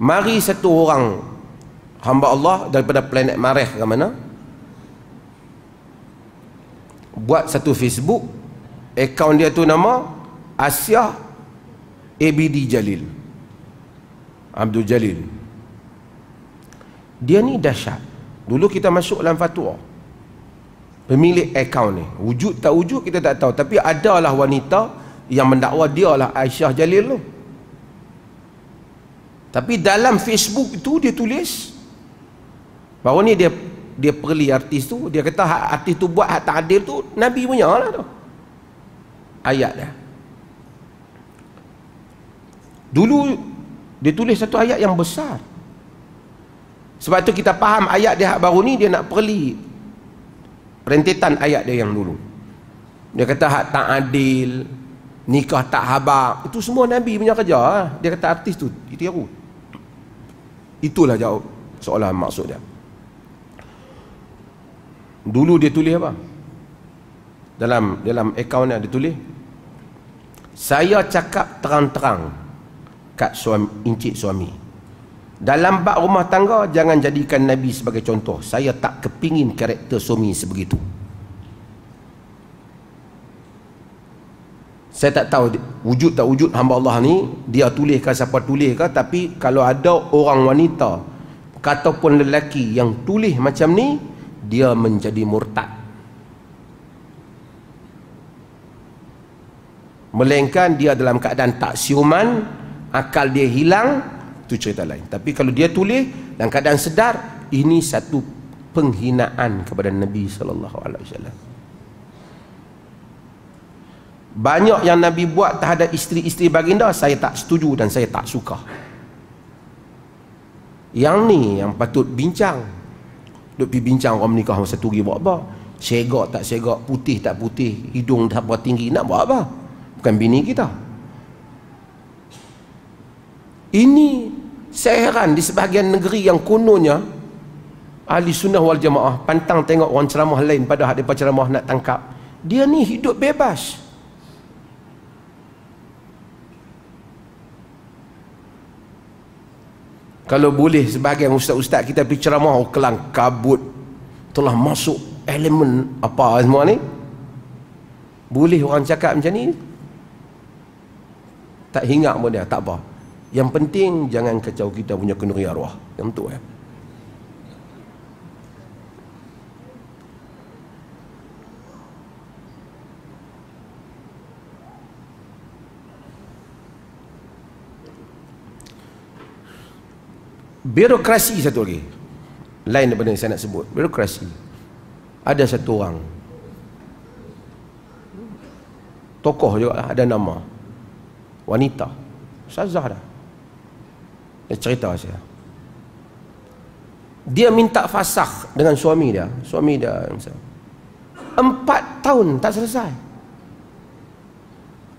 mari satu orang hamba Allah daripada planet Mareh ke mana buat satu Facebook akaun dia tu nama Asia ABD Jalil Abdul Jalil dia ni dahsyat dulu kita masuk dalam fatwa pemilik akaun ni wujud tak wujud kita tak tahu tapi adalah wanita yang mendakwa dia lah Aisyah Jalil tu tapi dalam Facebook itu dia tulis bahawa ni dia dia perli artis tu dia kata hak artis tu buat hak tak adil tu Nabi punya lah tu ayat dia dulu dia tulis satu ayat yang besar sebab tu kita faham ayat dia hak baru ni dia nak perli rentetan ayat dia yang dulu dia kata hak tak adil nikah tak habak itu semua Nabi punya kerja lah. dia kata artis tu itu tiru Itulah jawab seolah maksud dia. Dulu dia tulis apa? Dalam dalam akaunnya dia tulis saya cakap terang-terang kat suami encik suami. Dalam bab rumah tangga jangan jadikan nabi sebagai contoh. Saya tak kepingin karakter suami sebegitu. saya tak tahu wujud tak wujud hamba Allah ni dia tulis ke siapa tulis ke tapi kalau ada orang wanita ataupun lelaki yang tulis macam ni dia menjadi murtad melainkan dia dalam keadaan tak siuman akal dia hilang tu cerita lain tapi kalau dia tulis dalam keadaan sedar ini satu penghinaan kepada Nabi saw banyak yang Nabi buat terhadap isteri-isteri baginda saya tak setuju dan saya tak suka yang ni yang patut bincang duk pergi bincang orang menikah masa tu pergi buat apa segak tak segak putih tak putih hidung dah buat tinggi nak buat apa bukan bini kita ini saya heran di sebahagian negeri yang kononnya ahli sunnah wal jamaah pantang tengok orang ceramah lain padahal mereka ceramah nak tangkap dia ni hidup bebas Kalau boleh sebagai ustaz-ustaz kita pergi ceramah kelang kabut telah masuk elemen apa semua ni? Boleh orang cakap macam ni? Tak hingap pun dia, tak apa. Yang penting jangan kacau kita punya kenduri arwah. Yang tu eh. Birokrasi satu lagi Lain daripada yang saya nak sebut Birokrasi Ada satu orang Tokoh juga lah Ada nama Wanita Sazah dah Dia cerita saya Dia minta fasakh Dengan suami dia Suami dia misalnya. Empat tahun tak selesai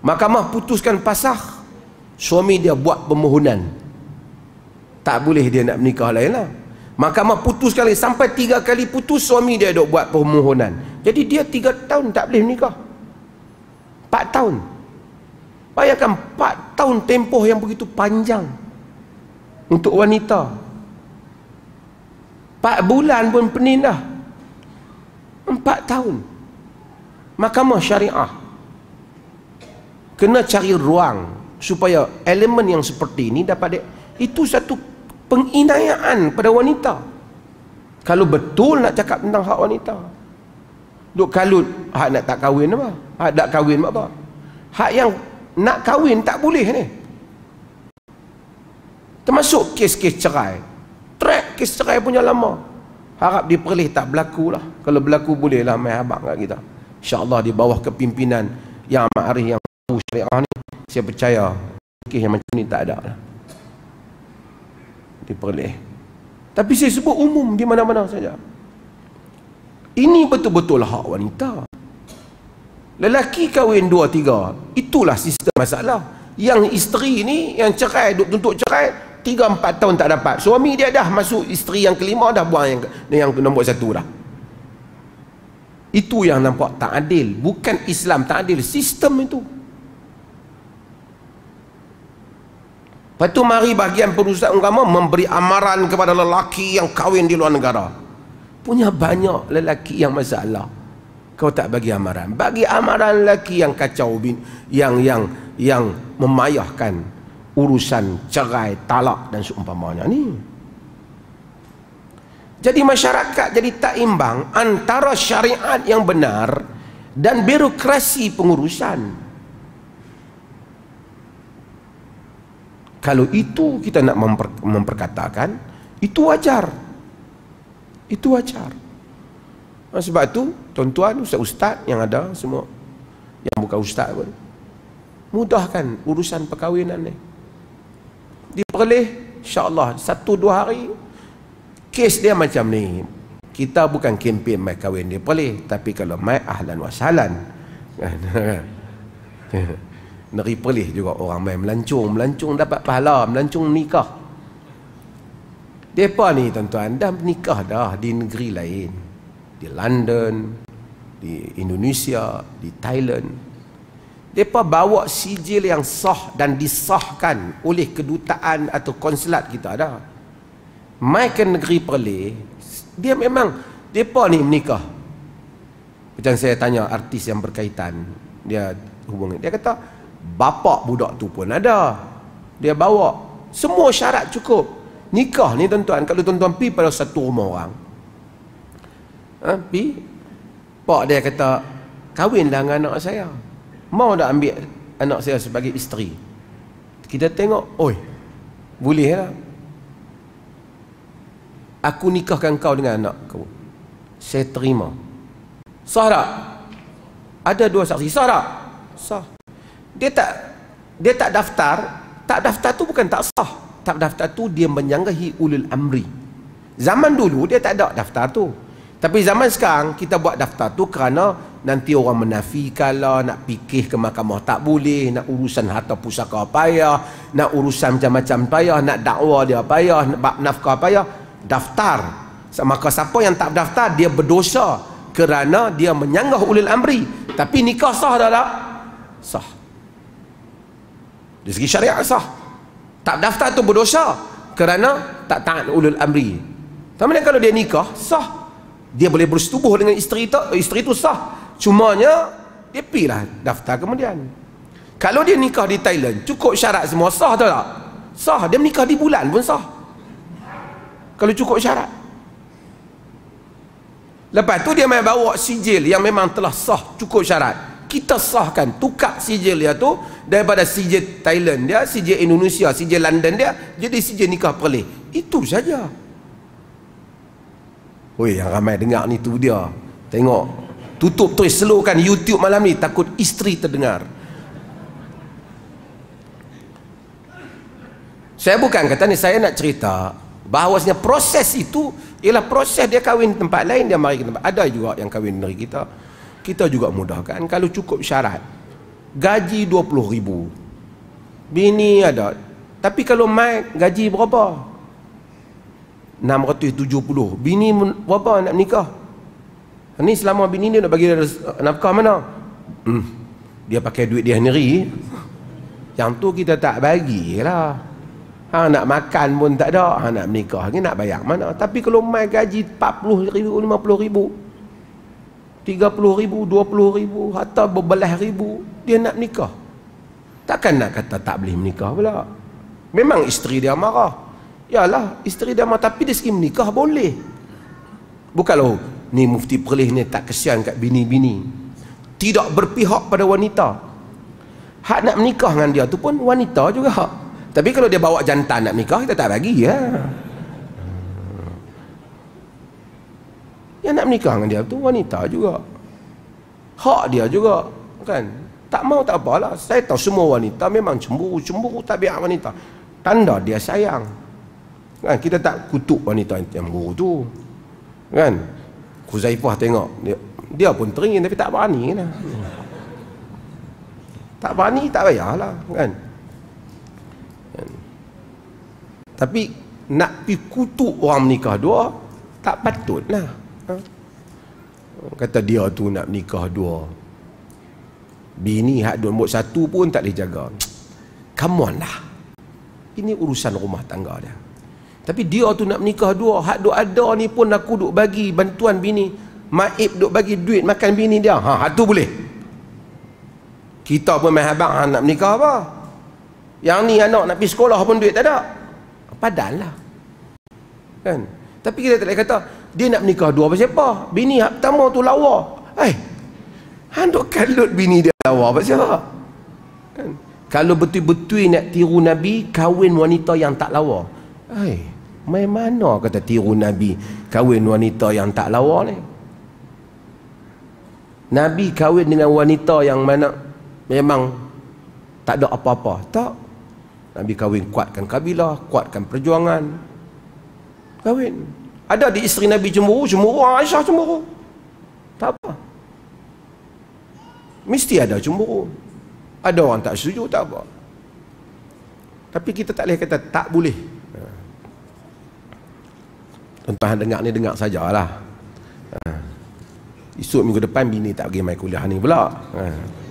Mahkamah putuskan fasakh Suami dia buat permohonan tak boleh dia nak menikah lain lah mahkamah putus sekali sampai tiga kali putus suami dia dok buat permohonan jadi dia tiga tahun tak boleh menikah empat tahun bayangkan empat tahun tempoh yang begitu panjang untuk wanita empat bulan pun penin dah empat tahun mahkamah syariah kena cari ruang supaya elemen yang seperti ini dapat di, itu satu penginayaan pada wanita kalau betul nak cakap tentang hak wanita duk kalut hak nak tak kahwin apa hak nak kahwin apa hak yang nak kahwin tak boleh ni termasuk kes-kes cerai track kes cerai punya lama harap diperleh tak berlaku lah kalau berlaku boleh lah main habang kat kita insyaAllah di bawah kepimpinan yang amat yang tahu syariah ni saya percaya kes yang macam ni tak ada lah diperoleh. Tapi saya sebut umum di mana-mana saja. Ini betul-betul hak wanita. Lelaki kahwin dua, tiga. Itulah sistem masalah. Yang isteri ni, yang cerai, duk tuntut cerai, tiga, empat tahun tak dapat. Suami dia dah masuk isteri yang kelima, dah buang yang, yang nombor satu dah. Itu yang nampak tak adil. Bukan Islam tak adil. Sistem itu. Sistem itu. Lepas tu mari bahagian penulisat agama memberi amaran kepada lelaki yang kahwin di luar negara. Punya banyak lelaki yang masalah. Kau tak bagi amaran. Bagi amaran lelaki yang kacau bin, yang yang yang memayahkan urusan cerai, talak dan seumpamanya ni. Jadi masyarakat jadi tak imbang antara syariat yang benar dan birokrasi pengurusan. kalau itu kita nak memper, memperkatakan itu wajar itu wajar ha, sebab itu tuan-tuan ustaz-ustaz yang ada semua yang bukan ustaz pun mudahkan urusan perkahwinan ni diperleh insyaAllah satu dua hari kes dia macam ni kita bukan kempen mai kahwin dia boleh tapi kalau mai ahlan wasalan kan? Negeri Perlis juga orang main melancung Melancung dapat pahala Melancung nikah Mereka ni tuan-tuan Dah nikah dah di negeri lain Di London Di Indonesia Di Thailand Mereka bawa sijil yang sah Dan disahkan oleh kedutaan Atau konsulat kita ada. Mai ke negeri Perlis Dia memang Mereka ni menikah Macam saya tanya artis yang berkaitan Dia hubungi Dia kata Dia kata Bapak budak tu pun ada dia bawa semua syarat cukup nikah ni tuan-tuan kalau tuan-tuan pi pada satu rumah orang ha, pi pak dia kata kahwinlah dengan anak saya mau dah ambil anak saya sebagai isteri kita tengok oi boleh lah aku nikahkan kau dengan anak kau saya terima sah tak ada dua saksi sah tak sah dia tak dia tak daftar tak daftar tu bukan tak sah tak daftar tu dia menyanggahi ulul amri zaman dulu dia tak ada daftar tu tapi zaman sekarang kita buat daftar tu kerana nanti orang menafikan lah nak pikir ke mahkamah tak boleh nak urusan harta pusaka payah nak urusan macam-macam payah nak dakwa dia payah nak bab nafkah payah daftar maka siapa yang tak daftar dia berdosa kerana dia menyanggah ulil amri tapi nikah sah dah tak? sah dari segi syariat sah. Tak daftar tu berdosa kerana tak taat ulul amri. Tapi kalau dia nikah, sah. Dia boleh bersetubuh dengan isteri tak? Isteri tu sah. Cumanya dia pilih daftar kemudian. Kalau dia nikah di Thailand, cukup syarat semua sah tak tak? Sah. Dia nikah di bulan pun sah. Kalau cukup syarat. Lepas tu dia main bawa sijil yang memang telah sah cukup syarat kita sahkan tukar sijil dia tu daripada sijil Thailand dia, sijil Indonesia, sijil London dia jadi sijil nikah perleh. Itu saja. Oi, yang ramai dengar ni tu dia. Tengok. Tutup tu slow kan YouTube malam ni takut isteri terdengar. Saya bukan kata ni saya nak cerita bahawasnya proses itu ialah proses dia kahwin tempat lain dia mari ke tempat ada juga yang kahwin negeri kita kita juga mudahkan kalau cukup syarat gaji 20 ribu bini ada tapi kalau mai gaji berapa 670 bini berapa nak nikah ni selama bini dia nak bagi nafkah mana hmm. dia pakai duit dia sendiri yang tu kita tak bagilah ha, nak makan pun tak ada ha, nak menikah ni nak bayar mana tapi kalau mai gaji 40 ribu 50 ribu 30 ribu, 20 ribu, hatta berbelah ribu, dia nak nikah. Takkan nak kata tak boleh menikah pula. Memang isteri dia marah. Yalah, isteri dia marah. Tapi dia segi menikah boleh. Bukanlah, oh, ni mufti perlih ni tak kesian kat bini-bini. Tidak berpihak pada wanita. Hak nak menikah dengan dia tu pun wanita juga. Tapi kalau dia bawa jantan nak nikah, kita tak bagi. Ya. yang nak menikah dengan dia tu wanita juga hak dia juga kan tak mau tak apalah saya tahu semua wanita memang cemburu cemburu tak wanita tanda dia sayang kan kita tak kutuk wanita yang cemburu tu kan Kuzaifah tengok dia, dia pun teringin tapi tak berani kan tak berani tak payahlah kan? kan tapi nak pi kutuk orang menikah dua tak patutlah Kata dia tu nak nikah dua. Bini hak dua nombor satu pun tak boleh jaga. Come on lah. Ini urusan rumah tangga dia. Tapi dia tu nak nikah dua. Hak dua ada ni pun aku duk bagi bantuan bini. Maib duk bagi duit makan bini dia. Ha, hak tu boleh. Kita pun main habang ha, nak menikah apa? Yang ni anak nak pergi sekolah pun duit tak ada. Padahal lah. Kan? Tapi kita tak boleh kata, dia nak nikah dua apa siapa bini hak pertama tu lawa eh handuk kalut bini dia lawa apa siapa kan? kalau betul-betul nak tiru Nabi kahwin wanita yang tak lawa eh main mana kata tiru Nabi kahwin wanita yang tak lawa ni Nabi kahwin dengan wanita yang mana memang tak ada apa-apa tak Nabi kahwin kuatkan kabilah kuatkan perjuangan kahwin ada di isteri Nabi cemburu, cemburu Aisyah cemburu. Tak apa. Mesti ada cemburu. Ada orang tak setuju, tak apa. Tapi kita tak boleh kata tak boleh. Tuan-tuan dengar ni dengar sajalah. Ha. Esok minggu depan bini tak pergi main kuliah ni pula. Ha.